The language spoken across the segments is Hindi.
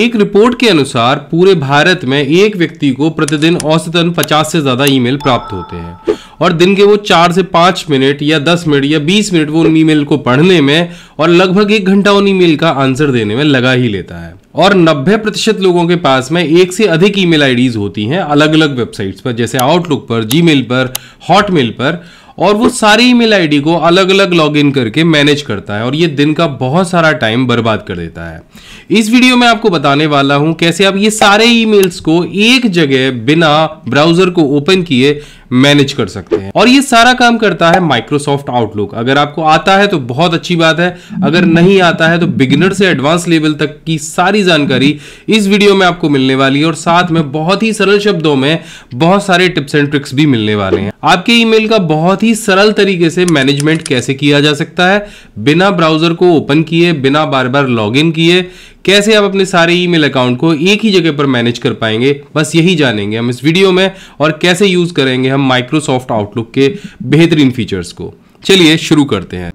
एक रिपोर्ट के अनुसार पूरे भारत में एक व्यक्ति को प्रतिदिन औसतन 50 से ज़्यादा ईमेल प्राप्त होते हैं और दिन के वो चार से पांच मिनट या दस मिनट या बीस मिनट वो उन ईमेल को पढ़ने में और लगभग एक घंटा उन ईमेल का आंसर देने में लगा ही लेता है और 90 प्रतिशत लोगों के पास में एक से अधिक ईमेल आईडीज होती हैं अलग अलग वेबसाइट्स पर जैसे आउटलुक पर जीमेल पर हॉटमेल पर और वो सारी ईमेल आईडी को अलग अलग लॉगिन करके मैनेज करता है और ये दिन का बहुत सारा टाइम बर्बाद कर देता है इस वीडियो में आपको बताने वाला हूं कैसे आप ये सारे ईमेल्स को एक जगह बिना ब्राउजर को ओपन किए मैनेज कर सकते हैं और ये सारा काम करता है माइक्रोसॉफ्ट आउटलुक अगर आपको आता है तो बहुत अच्छी बात है अगर नहीं आता है तो बिगिनर से एडवांस लेवल तक की सारी जानकारी इस वीडियो में आपको मिलने वाली है और साथ में बहुत ही सरल शब्दों में बहुत सारे टिप्स एंड ट्रिक्स भी मिलने वाले हैं आपके ईमेल का बहुत ही सरल तरीके से मैनेजमेंट कैसे किया जा सकता है बिना ब्राउजर को ओपन किए बिना बार बार लॉग किए कैसे आप अपने सारे ईमेल अकाउंट को एक ही जगह पर मैनेज कर पाएंगे बस यही जानेंगे हम इस वीडियो में और कैसे यूज़ करेंगे हम माइक्रोसॉफ्ट आउटलुक के बेहतरीन फीचर्स को चलिए शुरू करते हैं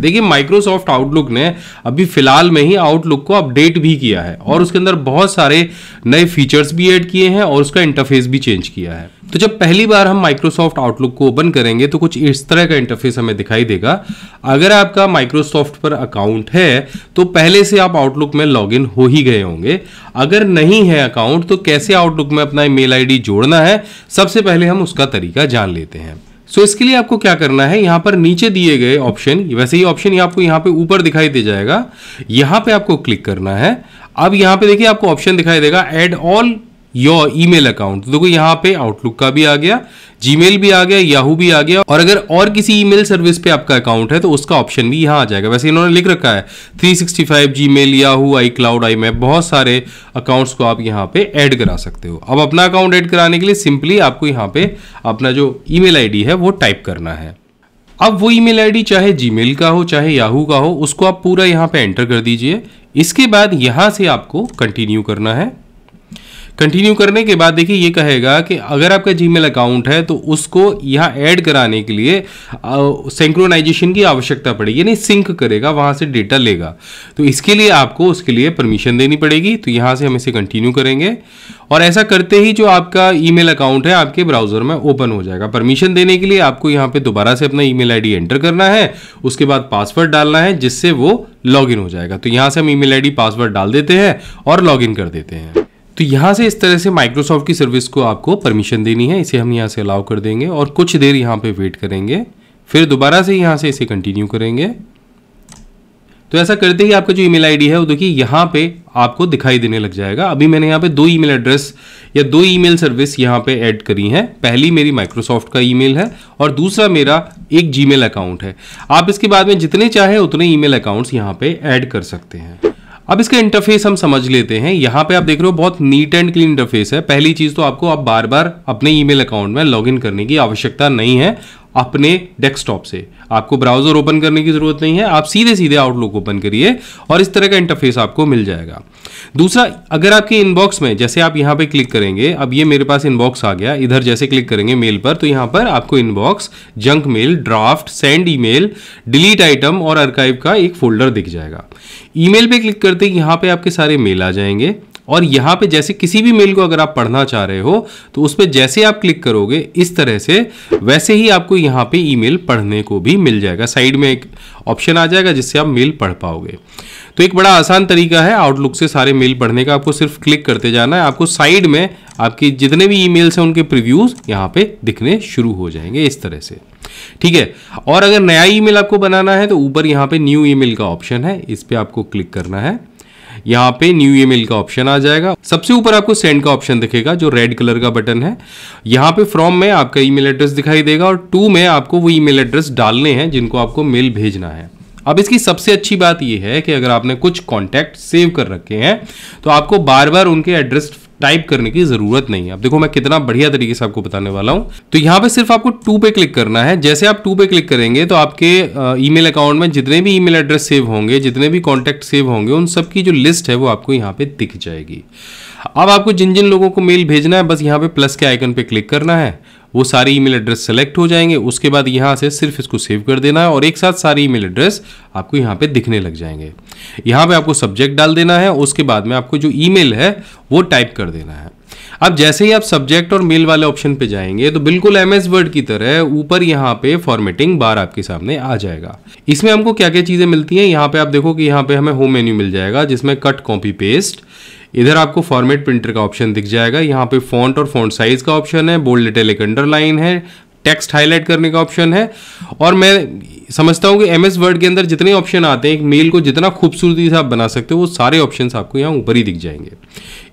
देखिए माइक्रोसॉफ्ट आउटलुक ने अभी फिलहाल में ही आउटलुक को अपडेट भी किया है और उसके अंदर बहुत सारे नए फीचर्स भी ऐड किए हैं और उसका इंटरफेस भी चेंज किया है तो जब पहली बार हम माइक्रोसॉफ्ट आउटलुक को ओपन करेंगे तो कुछ इस तरह का इंटरफेस हमें दिखाई देगा अगर आपका माइक्रोसॉफ्ट पर अकाउंट है तो पहले से आप आउटलुक में लॉगिन हो ही गए होंगे अगर नहीं है अकाउंट तो कैसे आउटलुक में अपना ईमेल आईडी जोड़ना है सबसे पहले हम उसका तरीका जान लेते हैं सो so, इसके लिए आपको क्या करना है यहां पर नीचे दिए गए ऑप्शन वैसे ही ऑप्शन आपको यहां पे ऊपर दिखाई दे जाएगा यहां पे आपको क्लिक करना है अब यहां पे देखिए आपको ऑप्शन दिखाई देगा add all your email account देखो यहाँ पे आउटलुक का भी आ गया जीमेल भी आ गया याहू भी आ गया और अगर और किसी ईमेल सर्विस पे आपका अकाउंट है तो उसका ऑप्शन भी यहाँ आ जाएगा वैसे इन्होंने लिख रखा है 365 Gmail Yahoo iCloud IMAP बहुत सारे अकाउंट्स को आप यहाँ पे ऐड करा सकते हो अब अपना अकाउंट ऐड कराने के लिए सिंपली आपको यहाँ पे अपना जो आई डी है वो टाइप करना है अब वो आई डी चाहे मेल का हो चाहे याहू का हो उसको आप पूरा यहाँ पे एंटर कर दीजिए इसके बाद यहाँ से आपको कंटिन्यू करना है कंटिन्यू करने के बाद देखिए ये कहेगा कि अगर आपका जी अकाउंट है तो उसको यहाँ ऐड कराने के लिए सेंक्रोनाइजेशन की आवश्यकता पड़ेगी यानी सिंक करेगा वहाँ से डेटा लेगा तो इसके लिए आपको उसके लिए परमिशन देनी पड़ेगी तो यहाँ से हम इसे कंटिन्यू करेंगे और ऐसा करते ही जो आपका ई अकाउंट है आपके ब्राउजर में ओपन हो जाएगा परमिशन देने के लिए आपको यहाँ पर दोबारा से अपना ई मेल एंटर करना है उसके बाद पासवर्ड डालना है जिससे वो लॉग हो जाएगा तो यहाँ से हम ई मेल पासवर्ड डाल देते हैं और लॉग कर देते हैं तो यहाँ से इस तरह से माइक्रोसॉफ्ट की सर्विस को आपको परमिशन देनी है इसे हम यहाँ से अलाउ कर देंगे और कुछ देर यहाँ पे वेट करेंगे फिर दोबारा से यहाँ से इसे कंटिन्यू करेंगे तो ऐसा करते ही आपका जो ईमेल आईडी है वो देखिए यहाँ पे आपको दिखाई देने लग जाएगा अभी मैंने यहाँ पे दो ईमेल एड्रेस या दो ईमेल सर्विस यहाँ पे ऐड करी हैं पहली मेरी माइक्रोसॉफ्ट का ईमेल है और दूसरा मेरा एक जीमेल अकाउंट है आप इसके बाद में जितने चाहे उतने ईमेल अकाउंट्स यहाँ पे ऐड कर सकते हैं अब इसका इंटरफेस हम समझ लेते हैं यहाँ पे आप देख रहे हो बहुत नीट एंड क्लीन इंटरफेस है पहली चीज़ तो आपको आप बार बार अपने ईमेल अकाउंट में लॉगिन करने की आवश्यकता नहीं है अपने डेस्कटॉप से आपको ब्राउज़र ओपन करने की ज़रूरत नहीं है आप सीधे सीधे आउटलुक ओपन करिए और इस तरह का इंटरफेस आपको मिल जाएगा दूसरा अगर आपके इनबॉक्स में जैसे आप यहां पे क्लिक करेंगे अब ये मेरे पास इनबॉक्स आ गया इधर जैसे क्लिक करेंगे मेल पर तो यहां पर आपको inbox junk mail draft sent ई डिलीट आइटम और अर्काइव का एक फोल्डर दिख जाएगा ई पे क्लिक करते यहां पर आपके सारे मेल आ जाएंगे और यहाँ पे जैसे किसी भी मेल को अगर आप पढ़ना चाह रहे हो तो उस पर जैसे आप क्लिक करोगे इस तरह से वैसे ही आपको यहाँ पे ईमेल पढ़ने को भी मिल जाएगा साइड में एक ऑप्शन आ जाएगा जिससे आप मेल पढ़ पाओगे तो एक बड़ा आसान तरीका है आउटलुक से सारे मेल पढ़ने का आपको सिर्फ क्लिक करते जाना है आपको साइड में आपकी जितने भी ईमेल्स हैं उनके प्रिव्यूज़ यहाँ पे दिखने शुरू हो जाएंगे इस तरह से ठीक है और अगर नया ईमेल आपको बनाना है तो ऊपर यहाँ पे न्यू ईमेल का ऑप्शन है इस पर आपको क्लिक करना है यहाँ पे न्यू ईमेल का ऑप्शन आ जाएगा सबसे ऊपर आपको सेंड का ऑप्शन दिखेगा जो रेड कलर का बटन है यहाँ पे फ्रॉम में आपका ईमेल एड्रेस दिखाई देगा और टू में आपको वो ईमेल एड्रेस डालने हैं जिनको आपको मेल भेजना है अब इसकी सबसे अच्छी बात यह है कि अगर आपने कुछ कॉन्टैक्ट सेव कर रखे हैं तो आपको बार बार उनके एड्रेस टाइप करने की जरूरत नहीं है अब देखो मैं कितना बढ़िया तरीके से आपको बताने वाला हूँ तो यहाँ पे सिर्फ आपको टू पे क्लिक करना है जैसे आप टू पे क्लिक करेंगे तो आपके ईमेल अकाउंट में जितने भी ईमेल एड्रेस सेव होंगे जितने भी कॉन्टेक्ट सेव होंगे उन सब की जो लिस्ट है वो आपको यहाँ पे दिख जाएगी अब आपको जिन जिन लोगों को मेल भेजना है बस यहाँ पे प्लस के आइकन पे क्लिक करना है वो सारी ईमेल एड्रेस सेलेक्ट हो जाएंगे उसके बाद यहाँ से सिर्फ इसको सेव कर देना है और एक साथ सारी ईमेल एड्रेस आपको यहाँ पे दिखने लग जाएंगे यहाँ पे आपको सब्जेक्ट डाल देना है उसके बाद में आपको जो ईमेल है वो टाइप कर देना है अब जैसे ही आप सब्जेक्ट और मेल वाले ऑप्शन पे जाएंगे तो बिल्कुल एम एस वर्ड की तरह ऊपर यहाँ पे फॉर्मेटिंग बार आपके सामने आ जाएगा इसमें हमको क्या क्या चीज़ें मिलती हैं यहाँ पे आप देखो कि यहाँ पे हमें होम मेन्यू मिल जाएगा जिसमें कट कॉपी पेस्ट इधर आपको फॉर्मेट प्रिंटर का ऑप्शन दिख जाएगा यहाँ पे फॉन्ट और फॉन्ट साइज का ऑप्शन है बोल्ड डिटेल एक अंडरलाइन है टेक्स्ट हाईलाइट करने का ऑप्शन है और मैं समझता हूँ कि एम एस वर्ड के अंदर जितने ऑप्शन आते हैं एक मेल को जितना खूबसूरती से आप बना सकते हो वो सारे ऑप्शन आपको यहाँ ऊपर ही दिख जाएंगे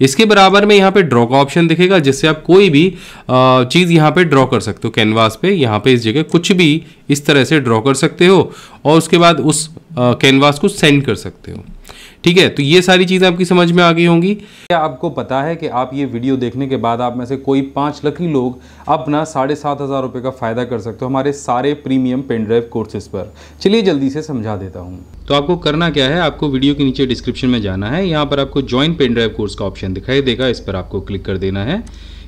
इसके बराबर में यहाँ पे ड्रॉ का ऑप्शन दिखेगा जिससे आप कोई भी चीज़ यहाँ पे ड्रॉ कर सकते हो कैनवास पे यहाँ पे इस जगह कुछ भी इस तरह से ड्रॉ कर सकते हो और उसके बाद उस कैनवास को सेंड कर सकते हो ठीक है तो ये सारी चीज़ें आपकी समझ में आ गई होंगी क्या आपको पता है कि आप ये वीडियो देखने के बाद आप में से कोई पाँच लकी लोग अपना साढ़े सात हज़ार रुपये का फ़ायदा कर सकते हो हमारे सारे प्रीमियम पेनड्राइव कोर्सेज पर चलिए जल्दी से समझा देता हूँ तो आपको करना क्या है आपको वीडियो के नीचे डिस्क्रिप्शन में जाना है यहाँ पर आपको ज्वाइन पेनड्राइव कोर्स का ऑप्शन दिखाई देगा इस पर आपको क्लिक कर देना है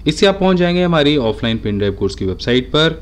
इससे आप पहुंच जाएंगे हमारी ऑफलाइन पेन ड्राइव कोर्स की वेबसाइट पर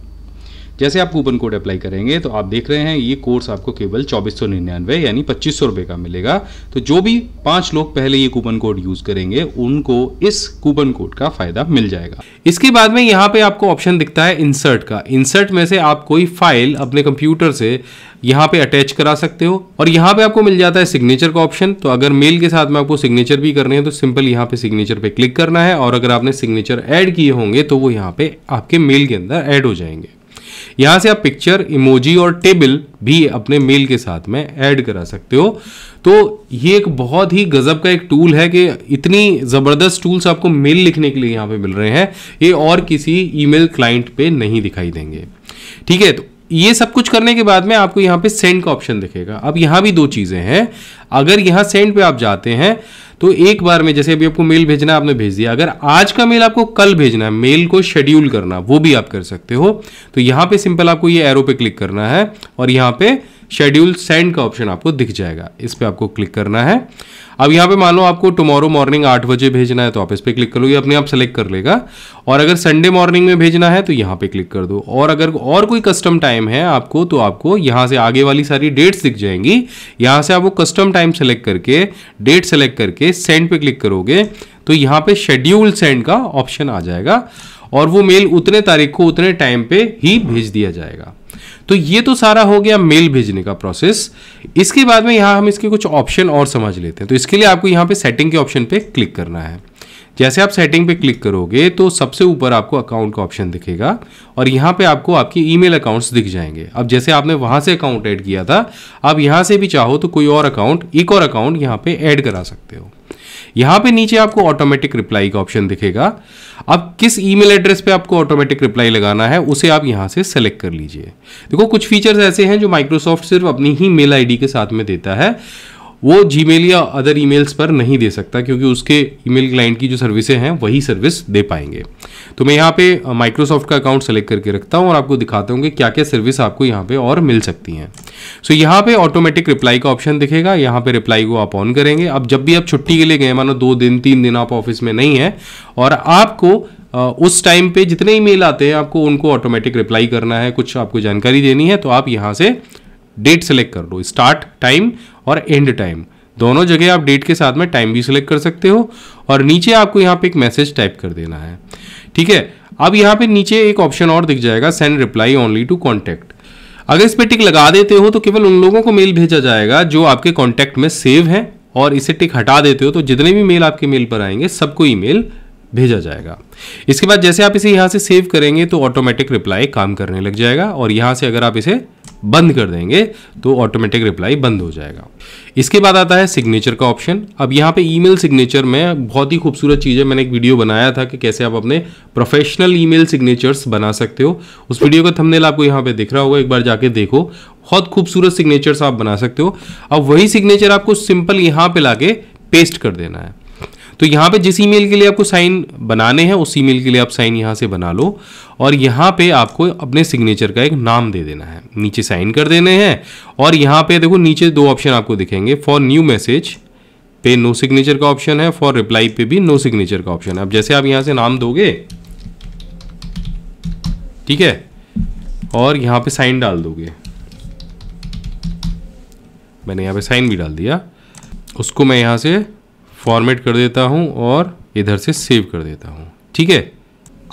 जैसे आप कूपन कोड अप्लाई करेंगे तो आप देख रहे हैं ये कोर्स आपको केवल चौबीस सौ निन्यानवे यानी पच्चीस सौ रुपये का मिलेगा तो जो भी पांच लोग पहले ये कूपन कोड यूज़ करेंगे उनको इस कूपन कोड का फ़ायदा मिल जाएगा इसके बाद में यहाँ पे आपको ऑप्शन दिखता है इंसर्ट का इंसर्ट में से आप कोई फाइल अपने कंप्यूटर से यहाँ पे अटैच करा सकते हो और यहाँ पे आपको मिल जाता है सिग्नेचर का ऑप्शन तो अगर मेल के साथ में आपको सिग्नेचर भी करने हैं तो सिंपल यहाँ पे सिग्नेचर पे क्लिक करना है और अगर आपने सिग्नेचर ऐड किए होंगे तो वो यहाँ पे आपके मेल के अंदर ऐड हो जाएंगे यहां से आप पिक्चर इमोजी और टेबल भी अपने मेल के साथ में ऐड करा सकते हो तो ये एक बहुत ही गज़ब का एक टूल है कि इतनी ज़बरदस्त टूल्स आपको मेल लिखने के लिए यहाँ पे मिल रहे हैं ये और किसी ईमेल क्लाइंट पे नहीं दिखाई देंगे ठीक है तो ये सब कुछ करने के बाद में आपको यहां पे सेंड का ऑप्शन दिखेगा अब यहां भी दो चीज़ें हैं अगर यहां सेंड पे आप जाते हैं तो एक बार में जैसे अभी आपको मेल भेजना है आपने भेज दिया अगर आज का मेल आपको कल भेजना है मेल को शेड्यूल करना वो भी आप कर सकते हो तो यहां पे सिंपल आपको ये एरो पे क्लिक करना है और यहां पे शेड्यूल सेंड का ऑप्शन आपको दिख जाएगा इस पर आपको क्लिक करना है अब यहाँ पे मान लो आपको टुमारो मॉर्निंग आठ बजे भेजना है तो आप इस पर क्लिक कर लो ये अपने आप सेलेक्ट कर लेगा और अगर संडे मॉर्निंग में भेजना है तो यहाँ पे क्लिक कर दो और अगर और कोई कस्टम टाइम है आपको तो आपको यहाँ से आगे वाली सारी डेट्स दिख जाएंगी यहाँ से आप वो कस्टम टाइम सेलेक्ट करके डेट सेलेक्ट करके सेंड पे क्लिक करोगे तो यहाँ पे शेड्यूल सेंड का ऑप्शन आ जाएगा और वो मेल उतने तारीख को उतने टाइम पे ही भेज दिया जाएगा तो ये तो सारा हो गया मेल भेजने का प्रोसेस इसके बाद में यहाँ हम इसके कुछ ऑप्शन और समझ लेते हैं तो इसके लिए आपको यहाँ पे सेटिंग के ऑप्शन पे क्लिक करना है जैसे आप सेटिंग पे क्लिक करोगे तो सबसे ऊपर आपको अकाउंट का ऑप्शन दिखेगा और यहाँ पे आपको आपके ईमेल अकाउंट्स दिख जाएंगे अब जैसे आपने वहाँ से अकाउंट ऐड किया था आप यहाँ से भी चाहो तो कोई और अकाउंट एक और अकाउंट यहाँ पे ऐड करा सकते हो यहाँ पे नीचे आपको ऑटोमेटिक रिप्लाई का ऑप्शन दिखेगा अब किस ईमेल एड्रेस पे आपको ऑटोमेटिक रिप्लाई लगाना है उसे आप यहाँ से सेलेक्ट कर लीजिए देखो कुछ फीचर्स ऐसे हैं जो माइक्रोसॉफ्ट सिर्फ अपनी ही मेल आईडी के साथ में देता है वो जीमेल या अदर ईमेल्स पर नहीं दे सकता क्योंकि उसके ईमेल क्लाइंट की जो सर्विसें हैं वही सर्विस दे पाएंगे तो मैं यहाँ पे माइक्रोसॉफ्ट का अकाउंट सेलेक्ट करके रखता हूँ और आपको दिखाता हूँ कि क्या क्या सर्विस आपको यहाँ पे और मिल सकती हैं सो so, यहाँ पे ऑटोमेटिक रिप्लाई का ऑप्शन दिखेगा यहाँ पे रिप्लाई को आप ऑन करेंगे अब जब भी आप छुट्टी के लिए गए मानो दो दिन तीन दिन आप ऑफिस में नहीं है और आपको उस टाइम पे जितने ईमेल आते हैं आपको उनको ऑटोमेटिक रिप्लाई करना है कुछ आपको जानकारी देनी है तो आप यहाँ से डेट सेलेक्ट कर लो स्टार्ट टाइम और एंड टाइम दोनों जगह आप डेट के साथ में टाइम भी सिलेक्ट कर सकते हो और नीचे आपको यहाँ पे एक मैसेज टाइप कर देना है ठीक है अब यहाँ पे नीचे एक ऑप्शन और दिख जाएगा send reply only to contact अगर इस पर टिक लगा देते हो तो केवल उन लोगों को मेल भेजा जाएगा जो आपके कॉन्टैक्ट में सेव हैं और इसे टिक हटा देते हो तो जितने भी मेल आपके मेल पर आएंगे सबको ई भेजा जाएगा इसके बाद जैसे आप इसे यहाँ से सेव करेंगे तो ऑटोमेटिक रिप्लाई काम करने लग जाएगा और यहाँ से अगर आप इसे बंद कर देंगे तो ऑटोमेटिक रिप्लाई बंद हो जाएगा इसके बाद आता है सिग्नेचर का ऑप्शन अब यहाँ पे ईमेल सिग्नेचर में बहुत ही खूबसूरत चीज़ है मैंने एक वीडियो बनाया था कि कैसे आप अपने प्रोफेशनल ईमेल सिग्नेचर्स बना सकते हो उस वीडियो का थंबनेल आपको यहाँ पे दिख रहा होगा एक बार जाके देखो बहुत खूबसूरत सिग्नेचर्स आप बना सकते हो अब वही सिग्नेचर आपको सिंपल यहाँ पे लाके पेस्ट कर देना है तो यहाँ पे जिस ईमेल के लिए आपको साइन बनाने हैं उस ईमेल के लिए आप साइन यहाँ से बना लो और यहाँ पे आपको अपने सिग्नेचर का एक नाम दे देना है नीचे साइन कर देने हैं और यहाँ पे देखो नीचे दो ऑप्शन आपको दिखेंगे फॉर न्यू मैसेज पे नो सिग्नेचर का ऑप्शन है फॉर रिप्लाई पे भी नो सिग्नेचर का ऑप्शन है अब जैसे आप यहाँ से नाम दोगे ठीक है और यहाँ पे साइन डाल दोगे मैंने यहाँ पे साइन भी डाल दिया उसको मैं यहाँ से फॉर्मेट कर देता हूँ और इधर से सेव कर देता हूँ ठीक है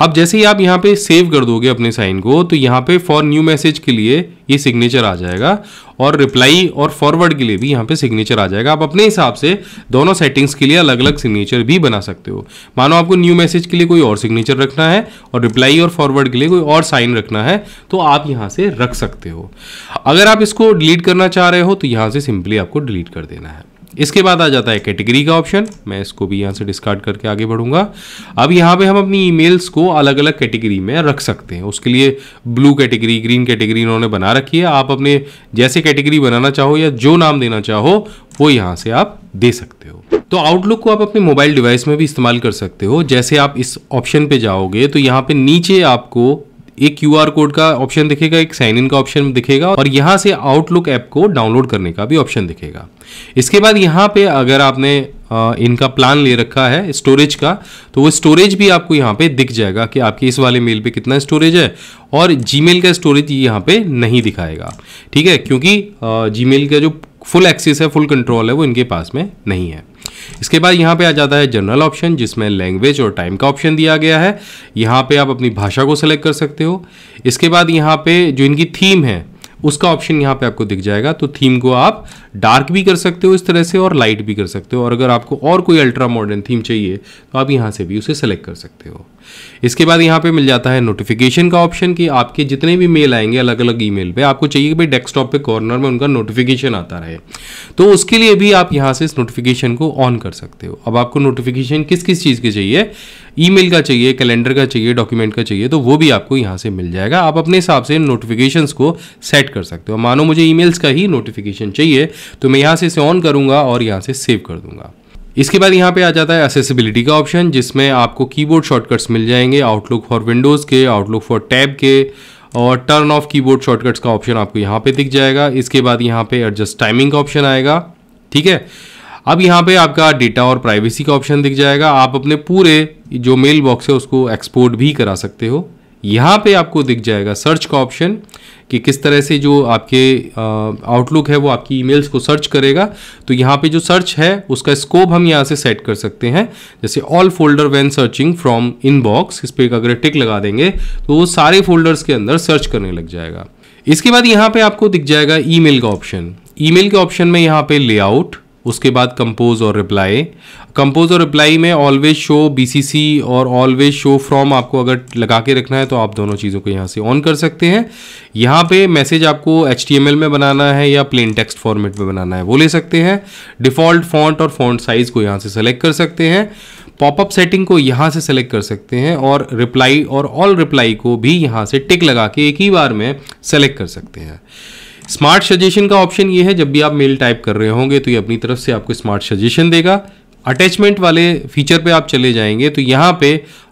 अब जैसे ही आप यहाँ पे सेव कर दोगे अपने साइन को तो यहाँ पे फॉर न्यू मैसेज के लिए ये सिग्नेचर आ जाएगा और रिप्लाई और फॉरवर्ड के लिए भी यहाँ पे सिग्नेचर आ जाएगा आप अपने हिसाब से दोनों सेटिंग्स के लिए अलग अलग सिग्नेचर भी बना सकते हो मानो आपको न्यू मैसेज के लिए कोई और सिग्नेचर रखना है और रिप्लाई और फॉरवर्ड के लिए कोई और साइन रखना है तो आप यहाँ से रख सकते हो अगर आप इसको डिलीट करना चाह रहे हो तो यहाँ से सिंपली आपको डिलीट कर देना है इसके बाद आ जाता है कैटेगरी का ऑप्शन मैं इसको भी यहाँ से डिस्कार्ड करके आगे बढ़ूंगा अब यहाँ पे हम अपनी ईमेल्स को अलग अलग कैटेगरी में रख सकते हैं उसके लिए ब्लू कैटेगरी ग्रीन कैटेगरी इन्होंने बना रखी है आप अपने जैसे कैटेगरी बनाना चाहो या जो नाम देना चाहो वो यहाँ से आप दे सकते हो तो आउटलुक को आप अपने मोबाइल डिवाइस में भी इस्तेमाल कर सकते हो जैसे आप इस ऑप्शन पे जाओगे तो यहाँ पे नीचे आपको एक क्यू कोड का ऑप्शन दिखेगा एक साइन इन का ऑप्शन दिखेगा और यहाँ से आउटलुक ऐप को डाउनलोड करने का भी ऑप्शन दिखेगा इसके बाद यहाँ पे अगर आपने इनका प्लान ले रखा है स्टोरेज का तो वो स्टोरेज भी आपको यहाँ पे दिख जाएगा कि आपके इस वाले मेल पे कितना स्टोरेज है और जीमेल का स्टोरेज यहाँ पे नहीं दिखाएगा ठीक है क्योंकि जीमेल का जो फुल एक्सेस है फुल कंट्रोल है वो इनके पास में नहीं है इसके बाद यहाँ पे आ जाता है जनरल ऑप्शन जिसमें लैंग्वेज और टाइम का ऑप्शन दिया गया है यहाँ पे आप अपनी भाषा को सेलेक्ट कर सकते हो इसके बाद यहाँ पे जो इनकी थीम है उसका ऑप्शन यहाँ पे आपको दिख जाएगा तो थीम को आप डार्क भी कर सकते हो इस तरह से और लाइट भी कर सकते हो और अगर आपको और कोई अल्ट्रा मॉडर्न थीम चाहिए तो आप यहाँ से भी उसे सेलेक्ट कर सकते हो इसके बाद यहाँ पे मिल जाता है नोटिफिकेशन का ऑप्शन कि आपके जितने भी मेल आएंगे अलग अलग ईमेल पे आपको चाहिए कि भाई डेस्कटॉप पे कॉर्नर में उनका नोटिफिकेशन आता रहे तो उसके लिए भी आप यहाँ से इस नोटिफिकेशन को ऑन कर सकते हो अब आपको नोटिफिकेशन किस किस चीज़ के चाहिए ई का चाहिए कैलेंडर का चाहिए डॉक्यूमेंट का चाहिए तो वो भी आपको यहाँ से मिल जाएगा आप अपने हिसाब से नोटिफिकेशन को सेट कर सकते हो मानो मुझे ई का ही नोटिफिकेशन चाहिए तो मैं यहाँ से इसे ऑन करूँगा और यहाँ से सेव कर दूँगा इसके बाद यहाँ पे आ जाता है असेसिबिलिटी का ऑप्शन जिसमें आपको कीबोर्ड शॉर्टकट्स मिल जाएंगे आउटलुक फॉर विंडोज़ के आउटलुक फॉर टैब के और टर्न ऑफ कीबोर्ड शॉर्टकट्स का ऑप्शन आपको यहाँ पे दिख जाएगा इसके बाद यहाँ पे एडजस्ट टाइमिंग का ऑप्शन आएगा ठीक है अब यहाँ पे आपका डेटा और प्राइवेसी का ऑप्शन दिख जाएगा आप अपने पूरे जो मेल बॉक्स है उसको एक्सपोर्ट भी करा सकते हो यहाँ पे आपको दिख जाएगा सर्च का ऑप्शन कि किस तरह से जो आपके आउटलुक है वो आपकी ईमेल्स को सर्च करेगा तो यहाँ पे जो सर्च है उसका स्कोप हम यहाँ से सेट कर सकते हैं जैसे all folder when searching from inbox इस पर अगर टिक लगा देंगे तो वो सारे फोल्डर्स के अंदर सर्च करने लग जाएगा इसके बाद यहाँ पे आपको दिख जाएगा ईमेल का ऑप्शन ईमेल के ऑप्शन में यहाँ पे लेआउट उसके बाद कंपोज और रिप्लाई कंपोज और रिप्लाई में ऑलवेज शो बी और ऑलवेज शो फ्रॉम आपको अगर लगा के रखना है तो आप दोनों चीज़ों को यहाँ से ऑन कर सकते हैं यहाँ पे मैसेज आपको एच में बनाना है या प्लेन टेक्स्ट फॉर्मेट में बनाना है वो ले सकते हैं डिफ़ॉल्ट फॉन्ट और फॉन्ट साइज़ को यहाँ से सेलेक्ट कर सकते हैं पॉपअप सेटिंग को यहाँ से सेलेक्ट कर सकते हैं और रिप्लाई और ऑल रिप्लाई को भी यहाँ से टिक लगा के एक ही बार में सेलेक्ट कर सकते हैं स्मार्ट सजेशन का ऑप्शन ये है जब भी आप मेल टाइप कर रहे होंगे तो ये अपनी तरफ से आपको स्मार्ट सजेशन देगा अटैचमेंट वाले फीचर पे आप चले जाएंगे तो यहाँ पे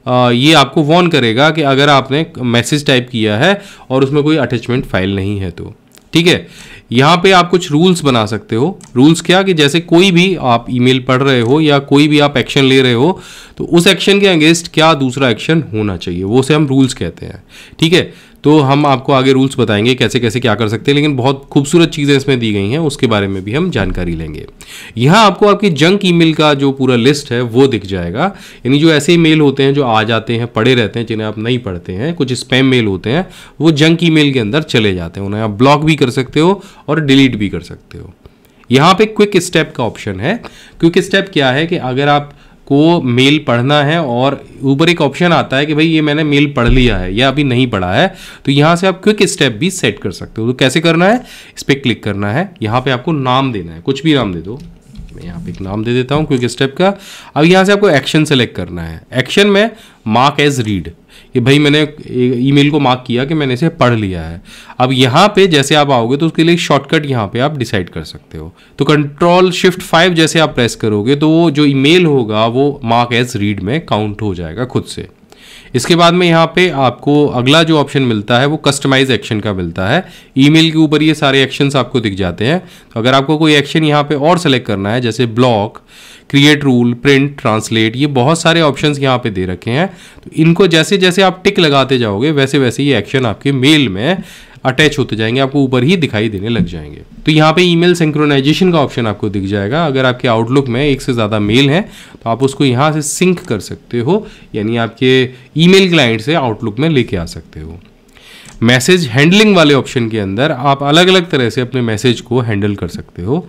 आ, ये आपको वॉर्न करेगा कि अगर आपने मैसेज टाइप किया है और उसमें कोई अटैचमेंट फाइल नहीं है तो ठीक है यहाँ पे आप कुछ रूल्स बना सकते हो रूल्स क्या कि जैसे कोई भी आप ईमेल पढ़ रहे हो या कोई भी आप एक्शन ले रहे हो तो उस एक्शन के अगेंस्ट क्या दूसरा एक्शन होना चाहिए वो से हम रूल्स कहते हैं ठीक है तो हम आपको आगे रूल्स बताएंगे कैसे कैसे क्या कर सकते हैं लेकिन बहुत खूबसूरत चीज़ें इसमें दी गई हैं उसके बारे में भी हम जानकारी लेंगे यहाँ आपको आपके जंक ई का जो पूरा लिस्ट है वो दिख जाएगा यानी जो ऐसे मेल होते हैं जो आ जाते हैं पड़े रहते हैं जिन्हें आप नहीं पढ़ते हैं कुछ स्पैम मेल होते हैं वो जंक ई के अंदर चले जाते हैं उन्हें आप ब्लॉक भी कर सकते हो और डिलीट भी कर सकते हो यहाँ पे क्विक स्टेप का ऑप्शन है क्विक स्टेप क्या है कि अगर आप को मेल पढ़ना है और ऊपर एक ऑप्शन आता है कि भाई ये मैंने मेल पढ़ लिया है या अभी नहीं पढ़ा है तो यहाँ से आप क्विक स्टेप भी सेट कर सकते हो तो कैसे करना है इस पर क्लिक करना है यहाँ पे आपको नाम देना है कुछ भी नाम दे दो मैं यहाँ पे एक नाम दे देता हूँ क्विक स्टेप का अब यहाँ से आपको एक्शन सेलेक्ट करना है एक्शन में मार्क एज रीड कि भाई मैंने ईमेल को मार्क किया कि मैंने इसे पढ़ लिया है अब यहाँ पे जैसे आप आओगे तो उसके लिए शॉर्टकट यहाँ पे आप डिसाइड कर सकते हो तो कंट्रोल शिफ्ट फाइव जैसे आप प्रेस करोगे तो वो जो ईमेल होगा वो मार्क एज रीड में काउंट हो जाएगा खुद से इसके बाद में यहाँ पे आपको अगला जो ऑप्शन मिलता है वो कस्टमाइज एक्शन का मिलता है ईमेल के ऊपर ये सारे एक्शंस आपको दिख जाते हैं तो अगर आपको कोई एक्शन यहाँ पे और सेलेक्ट करना है जैसे block create rule print translate ये बहुत सारे ऑप्शन यहाँ पे दे रखे हैं तो इनको जैसे जैसे आप टिक लगाते जाओगे वैसे वैसे ये एक्शन आपके मेल में अटैच होते जाएंगे आपको ऊपर ही दिखाई देने लग जाएंगे तो यहाँ पे ईमेल सिंक्रोनाइजेशन का ऑप्शन आपको दिख जाएगा अगर आपके आउटलुक में एक से ज़्यादा मेल है तो आप उसको यहाँ से सिंक कर सकते हो यानी आपके ईमेल क्लाइंट से आउटलुक में लेके आ सकते हो मैसेज हैंडलिंग वाले ऑप्शन के अंदर आप अलग अलग तरह से अपने मैसेज को हैंडल कर सकते हो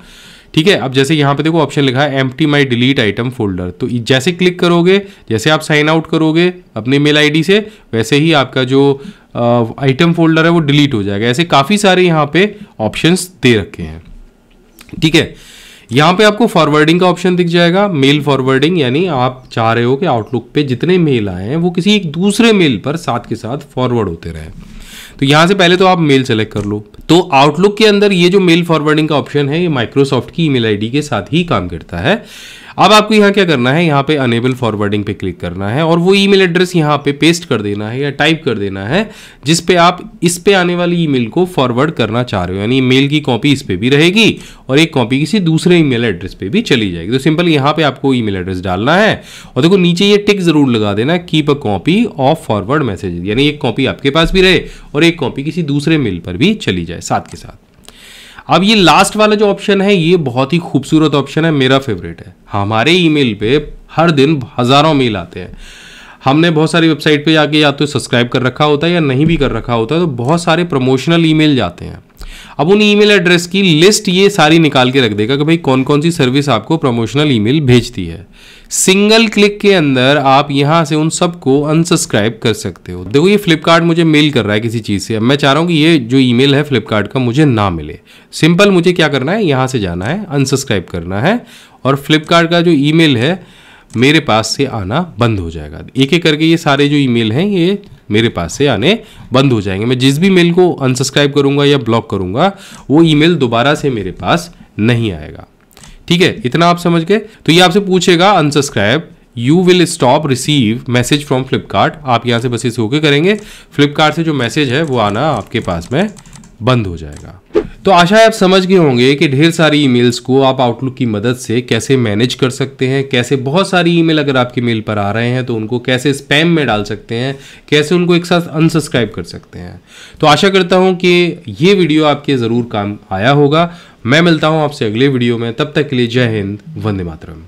ठीक है अब जैसे यहां पे देखो ऑप्शन लिखा है empty my delete item folder तो जैसे क्लिक करोगे जैसे आप साइन आउट करोगे अपने मेल आईडी से वैसे ही आपका जो आइटम फोल्डर है वो डिलीट हो जाएगा ऐसे काफ़ी सारे यहां पे ऑप्शंस दे रखे हैं ठीक है यहां पे आपको फॉरवर्डिंग का ऑप्शन दिख जाएगा मेल फॉरवर्डिंग यानी आप चाह रहे हो कि आउटलुक पे जितने मेल आए हैं वो किसी एक दूसरे मेल पर साथ के साथ फॉरवर्ड होते रहे तो यहां से पहले तो आप मेल सेलेक्ट कर लो तो आउटलुक के अंदर ये जो मेल फॉरवर्डिंग का ऑप्शन है ये माइक्रोसॉफ्ट की ईमेल आईडी के साथ ही काम करता है अब आपको यहाँ क्या करना है यहाँ पे अनेबल फॉरवर्डिंग पे क्लिक करना है और वो ईमेल एड्रेस यहाँ पे पेस्ट कर देना है या टाइप कर देना है जिस पे आप इस पे आने वाली ईमेल को फॉरवर्ड करना चाह रहे हो यानी मेल की कॉपी इस पे भी रहेगी और एक कॉपी किसी दूसरे ईमेल एड्रेस पे भी चली जाएगी तो सिंपल यहाँ पे आपको ईमेल एड्रेस डालना है और देखो नीचे ये टिक जरूर लगा देना keep a copy of forward message यानी एक कॉपी आपके पास भी रहे और एक कॉपी किसी दूसरे मेल पर भी चली जाए साथ के साथ अब ये लास्ट वाला जो ऑप्शन है ये बहुत ही खूबसूरत ऑप्शन है मेरा फेवरेट है हमारे ईमेल पे हर दिन हज़ारों मेल आते हैं हमने बहुत सारी वेबसाइट पे जाके या तो सब्सक्राइब कर रखा होता है या नहीं भी कर रखा होता है तो बहुत सारे प्रमोशनल ईमेल जाते हैं अब उन ईमेल एड्रेस की लिस्ट ये सारी निकाल के रख देगा कि भाई कौन कौन सी सर्विस आपको प्रमोशनल ईमेल भेजती है सिंगल क्लिक के अंदर आप यहां से उन सबको अनसब्सक्राइब कर सकते हो देखो ये फ्लिपकार्ट मुझे मेल कर रहा है किसी चीज़ से अब मैं चाह रहा हूं कि ये जो ईमेल है फ्लिपकार्ट का मुझे ना मिले सिंपल मुझे क्या करना है यहां से जाना है अनसब्सक्राइब करना है और फ्लिपकार्ट का जो ईमेल है मेरे पास से आना बंद हो जाएगा एक एक करके ये सारे जो ईमेल हैं ये मेरे पास से आने बंद हो जाएंगे मैं जिस भी मेल को अनसब्सक्राइब करूँगा या ब्लॉक करूंगा वो ईमेल दोबारा से मेरे पास नहीं आएगा ठीक है इतना आप समझ गए तो ये आपसे पूछेगा unsubscribe you will stop receive message from Flipkart आप यहाँ से बस इसे होके करेंगे फ्लिपकार्ट से जो मैसेज है वो आना आपके पास में बंद हो जाएगा तो आशा है आप समझ गए होंगे कि ढेर सारी ईमेल्स को आप आउटलुक की मदद से कैसे मैनेज कर सकते हैं कैसे बहुत सारी ईमेल अगर आपके मेल पर आ रहे हैं तो उनको कैसे स्पैम में डाल सकते हैं कैसे उनको एक साथ अनसब्सक्राइब कर सकते हैं तो आशा करता हूँ कि ये वीडियो आपके ज़रूर काम आया होगा मैं मिलता हूँ आपसे अगले वीडियो में तब तक के लिए जय हिंद वंदे मातरम